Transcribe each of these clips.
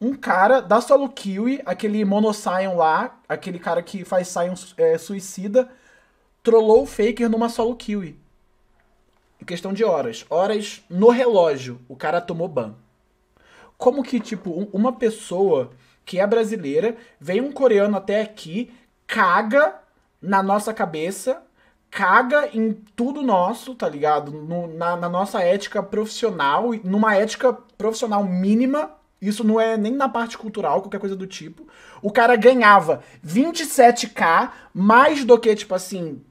um cara da Solo Kiwi, aquele Monoscion lá, aquele cara que faz Scion é, suicida, trollou o Faker numa Solo Kiwi. Em questão de horas. Horas no relógio, o cara tomou ban. Como que, tipo, um, uma pessoa que é brasileira, vem um coreano até aqui, caga na nossa cabeça, caga em tudo nosso, tá ligado? No, na, na nossa ética profissional, numa ética profissional mínima, isso não é nem na parte cultural, qualquer coisa do tipo. O cara ganhava 27k, mais do que, tipo assim,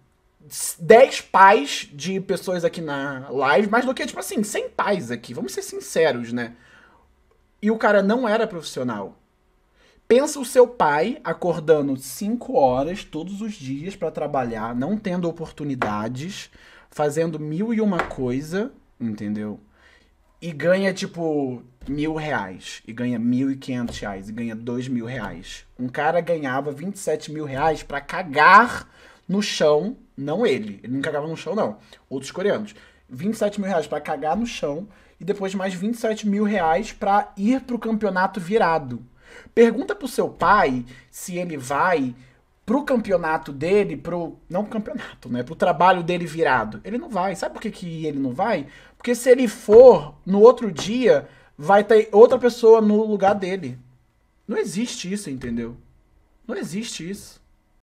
10 pais de pessoas aqui na live, mais do que, tipo assim, 100 pais aqui. Vamos ser sinceros, né? E o cara não era profissional. Pensa o seu pai acordando 5 horas todos os dias para trabalhar, não tendo oportunidades, fazendo mil e uma coisa, entendeu? e ganha, tipo, mil reais, e ganha mil e quinhentos reais, e ganha dois mil reais. Um cara ganhava 27 mil reais pra cagar no chão, não ele, ele não cagava no chão, não, outros coreanos. 27 mil reais pra cagar no chão, e depois mais 27 mil reais pra ir pro campeonato virado. Pergunta pro seu pai se ele vai pro campeonato dele, pro. Não campeonato, né? Pro trabalho dele virado. Ele não vai. Sabe por que, que ele não vai? Porque se ele for, no outro dia, vai ter outra pessoa no lugar dele. Não existe isso, entendeu? Não existe isso.